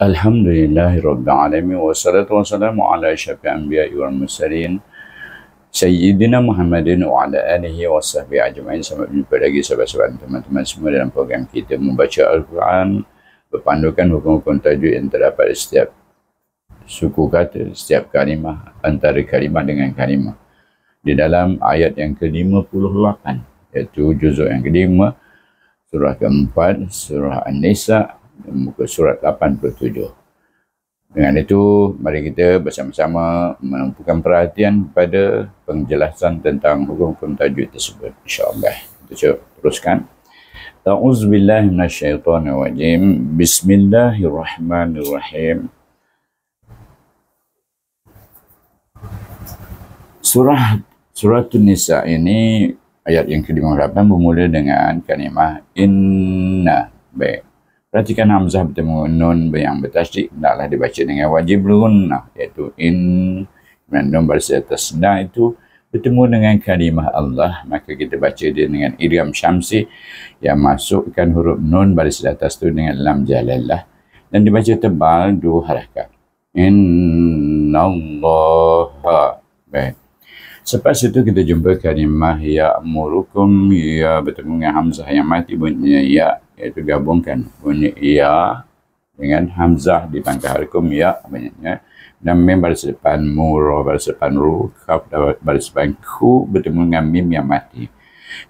Alhamdulillahirrabbilalamin Wassalatu wassalamu ala syafi anbiya iwan musalin Sayyidina Muhammadin wa ala alihi wa sahbihi ajma'in Sama jumpa lagi sahabat-sahabat teman-teman semua dalam program kita Membaca Al-Quran Berpandukan hukum-hukum tajwid yang terdapat di setiap suku kata Setiap kalimah antara kalimah dengan kalimah Di dalam ayat yang ke-58 Iaitu juzuk yang ke-5 Surah keempat, surah An-Nisa, muka surat 87. Dengan itu, mari kita bersama-sama menumpukan perhatian pada penjelasan tentang hukum-hukum tajwid tersebut. InsyaAllah. Kita teruskan. أعوذ بالله من الشيطان الرجيم Surah Surah Nisa ini ayat yang ke-58 bermula dengan kalimah inna baik Perhatikan Hamzah bertemu Nun yang bertasdik. Tidaklah dibaca dengan wajib lunah. Iaitu in. Dan Nun baris atas sedang itu. Bertemu dengan kalimah Allah. Maka kita baca dia dengan idgham syamsi. Yang masukkan huruf Nun baris atas itu dengan lam jalalah. Dan dibaca tebal dua harakat. Inna Allah. Baik. Selepas itu kita jumpa kalimah ya murukum ya bertemu dengan Hamzah yang mati bunyinya ya iaitu gabungkan bunyi ya dengan hamzah di pangkal harikum ya banyaknya dan mim baris depan mu roh baris depan ru kaf baris depan ku bertemu dengan mim yang mati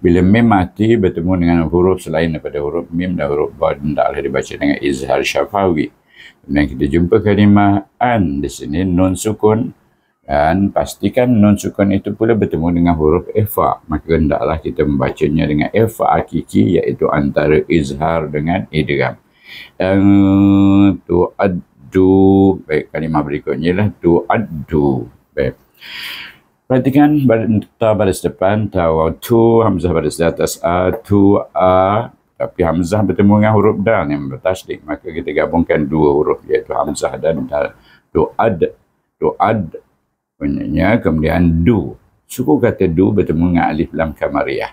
bila mim mati bertemu dengan huruf selain daripada huruf mim dan huruf ba dan tak boleh dibaca dengan izhar syafawi kemudian kita jumpa kalimah an di sini nun sukun dan pastikan nun sukun itu pula bertemu dengan huruf efa. Maka hendaklah kita membacanya dengan efa akiki iaitu antara izhar dengan idgham. Dan tu'addu. Baik, kalimah berikutnya ialah tu'addu. Baik. Perhatikan ta baris depan, ta tu, hamzah baris di atas a, tu, a. Tapi hamzah bertemu dengan huruf dal yang bertasdik. Maka kita gabungkan dua huruf iaitu hamzah dan dal. Ad Tu'ad, Ad bunyinya kemudian du suku kata du bertemu dengan alif lam kamariah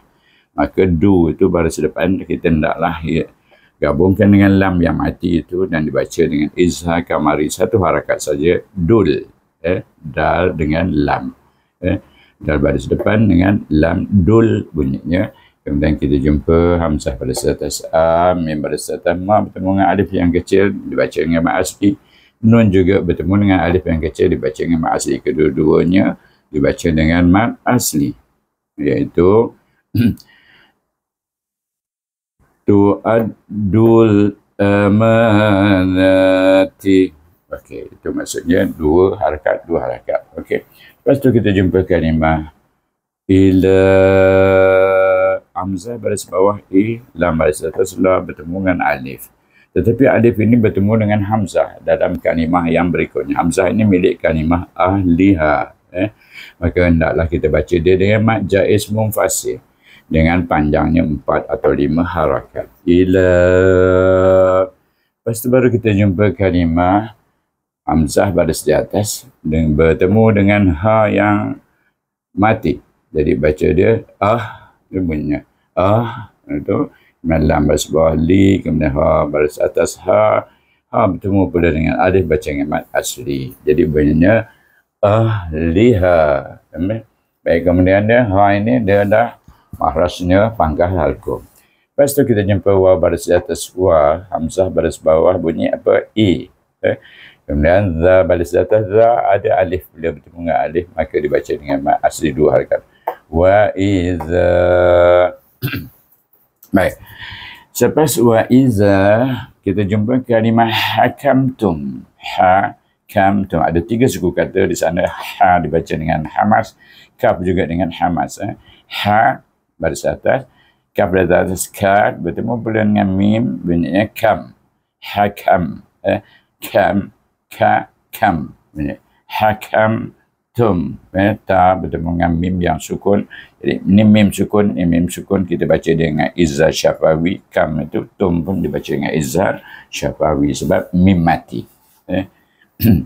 maka du itu baris depan kita hendaklah ya, gabungkan dengan lam yang mati itu dan dibaca dengan izha kamari satu harakat saja dul eh dal dengan lam eh dal baris depan dengan lam dul bunyinya kemudian kita jumpa hamzah pada atas am mim pada atas ma bertemu dengan alif yang kecil dibaca dengan ma'asbi Nun juga bertemu dengan alif yang kecil dibaca dengan mad asli. Kedua-duanya dibaca dengan mat asli. Iaitu Tu'adul amanati. Okey, itu maksudnya dua harakat, dua harakat. Okey, lepas tu kita jumpa kalimah. Ila Amzah baris bawah I, Lam baris atas, La bertemu dengan Alif. Tetapi Alif ini bertemu dengan Hamzah dalam kalimah yang berikutnya. Hamzah ini milik kalimah Ahliha. Eh? Maka hendaklah kita baca dia dengan Mat Jais Mumfasih. Dengan panjangnya empat atau lima harakat. Ila. Lepas itu baru kita jumpa kalimah Hamzah pada di atas. Dan bertemu dengan Ha yang mati. Jadi baca dia Ah. Dia bunyi Ah. Itu malam baris bawah li, kemudian ha baris atas ha, ha bertemu pula dengan alif baca dengan ngemat asli. Jadi bunyinya ah liha. Baik kemudian dia ha ini dia ada mahrasnya pangkah halku. Lepas tu kita jumpa wa baris atas wa, hamzah baris bawah bunyi apa? I. E. Eh? Kemudian za baris atas za ada alif bila bertemu dengan alif maka dibaca dengan mat asli dua harakat. Wa iza Baik. Selepas wa iza kita jumpa kalimah hakamtum. Ha kamtum. Ada tiga suku kata di sana. Ha dibaca dengan hamas. Kaf juga dengan hamas. Eh. Ha baris atas. Kaf baris atas. Kaf bertemu pula dengan mim. Bunyinya kam. Hakam. Eh. Kam. Ka. Kam. Bunyinya. Hakam tum eh, ta bertemu dengan mim yang sukun jadi ni mim sukun ni mim sukun kita baca dengan izzah syafawi kam itu tum pun dibaca dengan izzah syafawi sebab mim mati eh.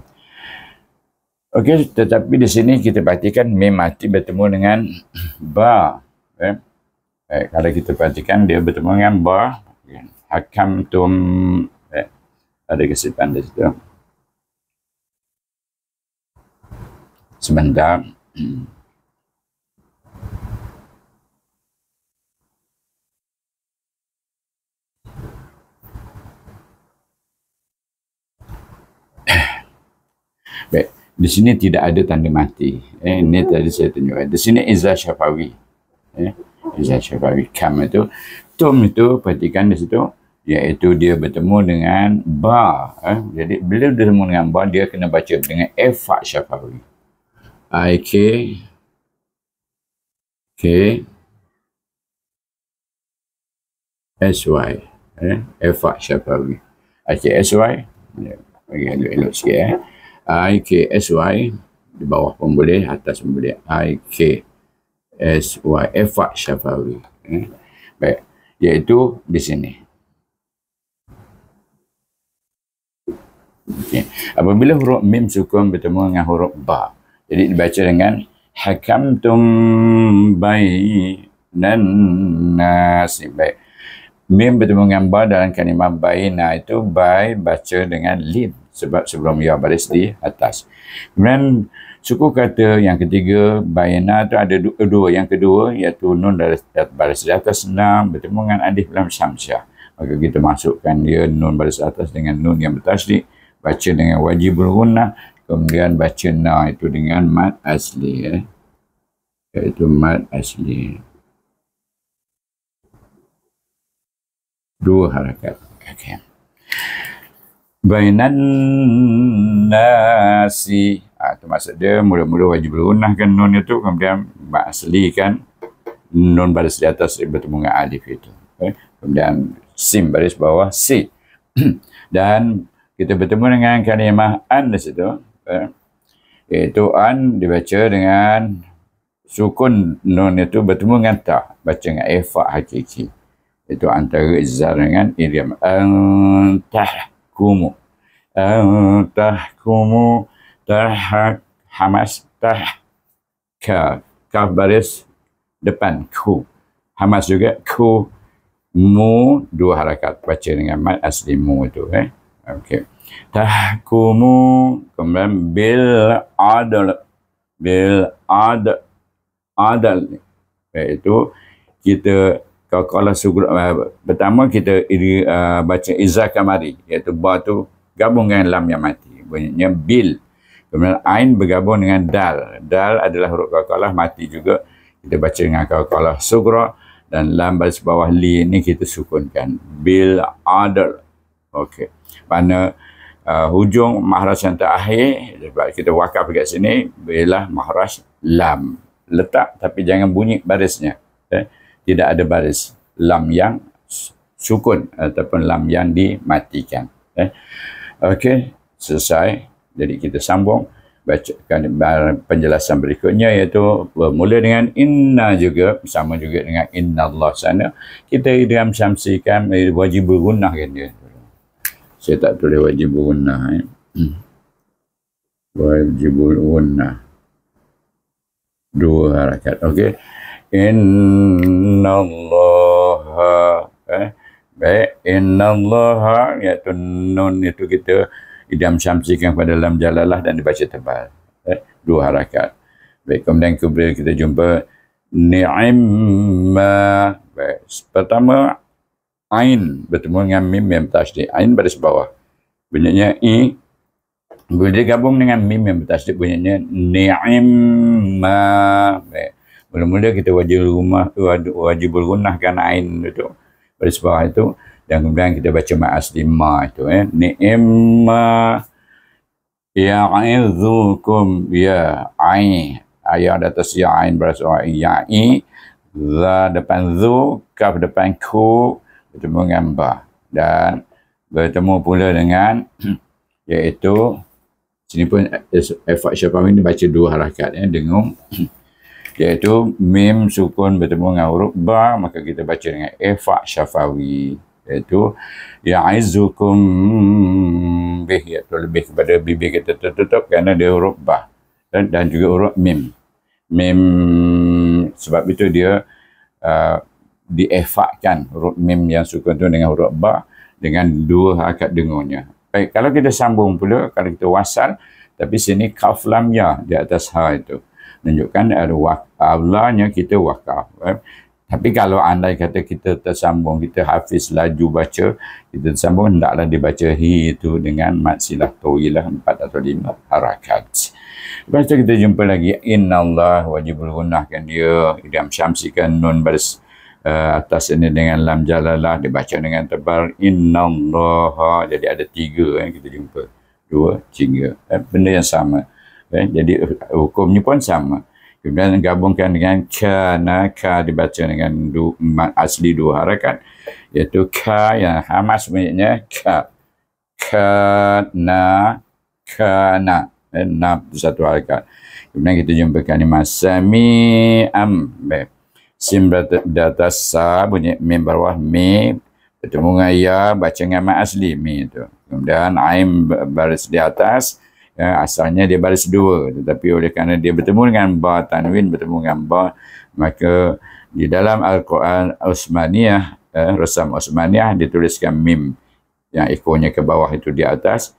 Okey, tetapi di sini kita perhatikan mim mati bertemu dengan ba. Eh. Eh, kalau kita perhatikan dia bertemu dengan ba. Hakam tum. Eh. Ada kesipan di situ. sebentar. Eh. Baik, di sini tidak ada tanda mati. Eh, ini tadi saya tunjukkan. Di sini Izzah Syafawi. Eh, Izzah Syafawi Kam itu. Tum itu, perhatikan di situ. Iaitu dia bertemu dengan Ba. Eh. Jadi, bila dia bertemu dengan Ba, dia kena baca dengan Efak Syafawi. IK K SY eh F Syafawi IK SY ya, bagi elok-elok sikit eh IK SY di bawah pun boleh atas pun boleh IK SY F Syafawi eh baik iaitu di sini Okay. Apabila huruf mim sukun bertemu dengan huruf ba, jadi dibaca dengan hakam hakamtum bainan nas. Baik. Mim bertemu dengan ba dalam kalimah baina itu bai baca dengan lim sebab sebelum ya baris di atas. Kemudian suku kata yang ketiga baina itu ada dua, dua. yang kedua iaitu nun dari baris di atas enam bertemu dengan alif lam syamsiah. Maka kita masukkan dia nun baris atas dengan nun yang bertasdik baca dengan wajib berguna. Kemudian baca na itu dengan mat asli ya. Iaitu mat asli. Dua harakat. Okay. Bainan nasi. Ha, itu maksud dia mula-mula wajib berunahkan nun itu. Kemudian mat asli kan. Nun baris di atas bertemu dengan alif itu. Okay. Eh. Kemudian sim baris bawah si. Dan kita bertemu dengan kalimah an di situ eh, iaitu an dibaca dengan sukun nun itu bertemu dengan ta baca dengan ifa hakiki itu antara izar dengan idiom antahkumu antahkumu tahak hamas tah ka kaf baris depan ku hamas juga ku mu dua harakat baca dengan mad aslimu itu eh Okey. Tahkumu kemudian bil adal bil ad adal Iaitu kita kalau kalau sugur uh, eh, pertama kita uh, baca izah kamari iaitu ba tu gabung dengan lam yang mati. Bunyinya bil. Kemudian ain bergabung dengan dal. Dal adalah huruf kalau mati juga. Kita baca dengan kalau sugra dan lam bawah li ini kita sukunkan. Bil adal. Okey mana uh, hujung mahras yang terakhir sebab kita wakaf dekat sini ialah mahras lam letak tapi jangan bunyi barisnya eh? tidak ada baris lam yang sukun ataupun lam yang dimatikan eh? okey selesai jadi kita sambung bacakan penjelasan berikutnya iaitu bermula dengan inna juga sama juga dengan inna Allah sana kita diam samsikan eh, wajib berunah kan dia saya tak tulis wajib gunnah eh. Hmm. Wajib gunnah. Dua harakat. Okey. Inna Allah. Eh. Baik. Inna Allah. Iaitu nun itu kita idam syamsikan pada dalam jalalah dan dibaca tebal. Eh. Dua harakat. Baik. Kemudian kita jumpa. Ni'imma. Pertama. Ain bertemu dengan Mim yang bertasdik. Ain baris bawah. Bunyinya I. Bila dia gabung dengan Mim yang bertasdik, bunyinya Ni'im Ma. Mula-mula kita wajib rumah, wajib bergunahkan Ain itu. Baris bawah itu. Dan kemudian kita baca Ma'as di Ma itu. Eh. Ni'im Ma. Ya'idhukum Ya'ain. Ayah di ya ain baris bawah. ya i. Za depan Zu. Kaf depan Ku. Ya'i bertemu dengan Mbah dan bertemu pula dengan iaitu sini pun Efak eh, Syafam ini baca dua harakat ya, dengung iaitu mim sukun bertemu dengan huruf ba maka kita baca dengan efak syafawi iaitu aizukum bih iaitu lebih kepada bibir kita tertutup kerana dia huruf ba dan, dan juga huruf mim mim sebab itu dia uh, diefakkan huruf mim yang sukun tu dengan huruf ba dengan dua akad dengungnya. Baik, kalau kita sambung pula, kalau kita wasal, tapi sini kaf lam ya di atas ha itu. Menunjukkan ada Allahnya kita wakaf. Eh? Tapi kalau andai kata kita tersambung, kita hafiz laju baca, kita tersambung, hendaklah dibaca hi itu dengan maksilah tawilah empat atau lima harakat. Lepas itu kita jumpa lagi, inna Allah wajibul gunahkan dia, idam syamsikan nun baris, uh, atas ini dengan lam jalalah dibaca dengan tebal innallaha jadi ada tiga yang eh, kita jumpa dua tiga eh, benda yang sama eh, jadi eh, hukumnya pun sama kemudian gabungkan dengan kana ka dibaca dengan du, asli dua harakat iaitu ka yang hamas bunyinya ka kana kana eh, na satu harakat kemudian kita jumpa ni masami am eh, Sim di atas sa bunyi mim bawah mi bertemu dengan ya baca dengan mak asli mi itu. Kemudian aim baris di atas ya, asalnya dia baris dua tetapi oleh kerana dia bertemu dengan ba tanwin bertemu dengan ba maka di dalam Al-Quran Osmaniyah eh, ya, Rasam Osmaniyah dituliskan mim yang ekornya ke bawah itu di atas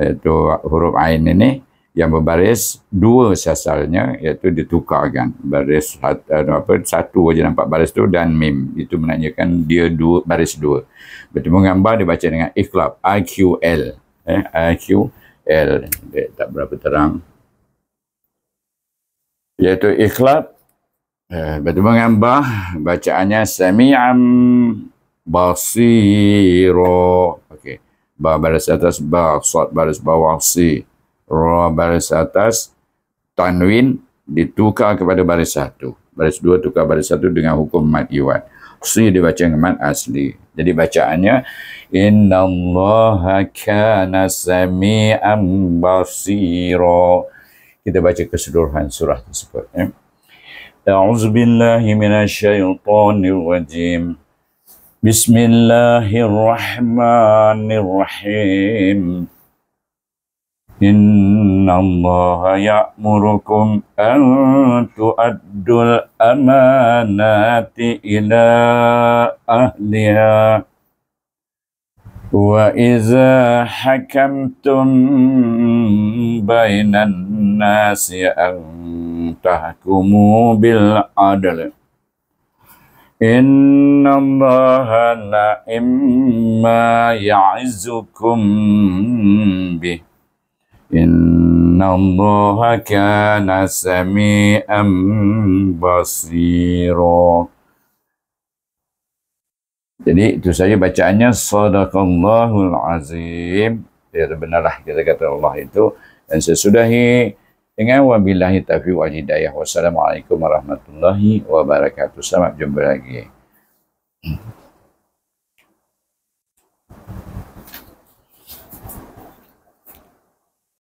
itu huruf ain ini yang berbaris dua sasarnya iaitu ditukarkan baris uh, apa satu aja nampak baris tu dan mim itu menanyakan dia dua baris dua bertemu gambar dibaca dengan ikhlab IQL eh IQL eh, tak berapa terang iaitu ikhlab eh, bertemu gambar bacaannya semiam basiro okey baris atas ba baris bawah si ra baris atas tanwin ditukar kepada baris satu baris dua tukar baris satu dengan hukum mad iwan si dibaca dengan mad asli jadi bacaannya innallaha kana sami'an basira kita baca keseluruhan surah tersebut ya a'udzu billahi minasyaitonir rajim bismillahirrahmanirrahim إن الله يأمركم أن تؤدوا الأمانات إلى أهلها وإذا حكمتم بين الناس أن تحكموا بالعدل إن الله نعم ما يعزكم به Innallaha kana sami'an basira. Jadi itu saja bacaannya sadaqallahul azim. Ya benarlah kita kata Allah itu dan sesudahi dengan wabillahi taufiq wal hidayah. Wassalamualaikum warahmatullahi wabarakatuh. Selamat jumpa lagi.